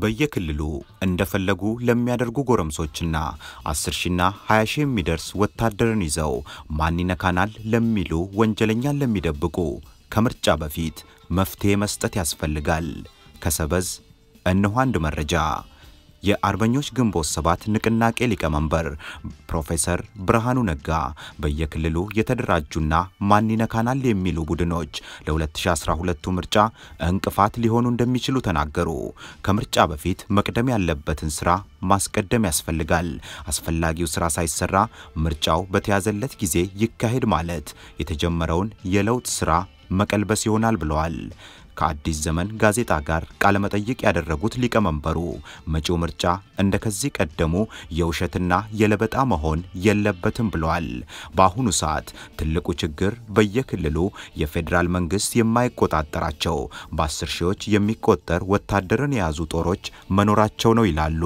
በየክልሉ እንደፈለጉ ለሚያደርጉ ጎረምሶችና 10 ሺና 20 ሺህ የሚደርስ ወታደርን ይዘው ማን ይነካናል ለሚሉ ወንጀለኛን ለሚደብቁ ከምርጫ በፊት መፍትሄ መስጠት ያስፈልጋል። ከሰበዝ እነሆ አንድ መረጃ የአርበኞች ግንቦት ሰባት ንቅናቄ ሊቀመንበር ፕሮፌሰር ብርሃኑ ነጋ በየክልሉ የተደራጁና ማን ይነካናል የሚሉ ቡድኖች ለ2012 ምርጫ እንቅፋት ሊሆኑ እንደሚችሉ ተናገሩ። ከምርጫ በፊት መቅደም ያለበትን ስራ ማስቀደም ያስፈልጋል። አስፈላጊው ስራ ሳይሰራ ምርጫው በተያዘለት ጊዜ ይካሄድ ማለት የተጀመረውን የለውጥ ስራ መቀልበስ ይሆናል ብለዋል። ከአዲስ ዘመን ጋዜጣ ጋር ቃለመጠይቅ ያደረጉት ሊቀመንበሩ መጪው ምርጫ እንደ ከዚህ ቀደሙ የውሸትና የለበጣ መሆን የለበትም ብለዋል። በአሁኑ ሰዓት ትልቁ ችግር በየክልሉ የፌዴራል መንግስት የማይቆጣጠራቸው በአስር ሺዎች የሚቆጠር ወታደርን የያዙ ጦሮች መኖራቸው ነው ይላሉ።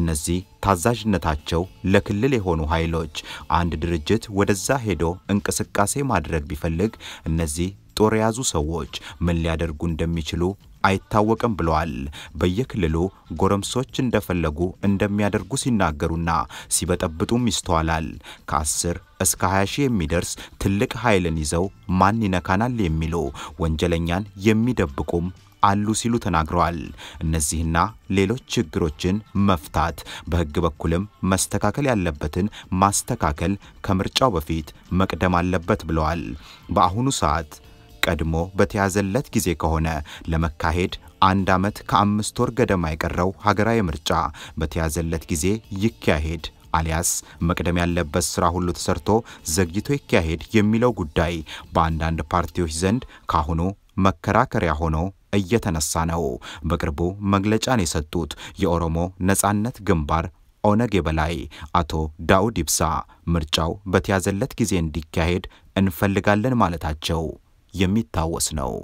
እነዚህ ታዛዥነታቸው ለክልል የሆኑ ኃይሎች አንድ ድርጅት ወደዛ ሄዶ እንቅስቃሴ ማድረግ ቢፈልግ እነዚህ ጦር የያዙ ሰዎች ምን ሊያደርጉ እንደሚችሉ አይታወቅም ብለዋል። በየክልሉ ጎረምሶች እንደፈለጉ እንደሚያደርጉ ሲናገሩና ሲበጠብጡም ይስተዋላል። ከ10 እስከ 20 ሺህ የሚደርስ ትልቅ ኃይልን ይዘው ማን ይነካናል የሚሉ ወንጀለኛን የሚደብቁም አሉ ሲሉ ተናግረዋል። እነዚህና ሌሎች ችግሮችን መፍታት በሕግ በኩልም መስተካከል ያለበትን ማስተካከል ከምርጫው በፊት መቅደም አለበት ብለዋል። በአሁኑ ሰዓት ቀድሞ በተያዘለት ጊዜ ከሆነ ለመካሄድ አንድ ዓመት ከአምስት ወር ገደማ የቀረው ሀገራዊ ምርጫ በተያዘለት ጊዜ ይካሄድ አሊያስ መቅደም ያለበት ስራ ሁሉ ተሰርቶ ዘግይቶ ይካሄድ የሚለው ጉዳይ በአንዳንድ ፓርቲዎች ዘንድ ካሁኑ መከራከሪያ ሆኖ እየተነሳ ነው። በቅርቡ መግለጫን የሰጡት የኦሮሞ ነጻነት ግንባር ኦነግ የበላይ አቶ ዳውድ ኢብሳ ምርጫው በተያዘለት ጊዜ እንዲካሄድ እንፈልጋለን ማለታቸው የሚታወስ ነው።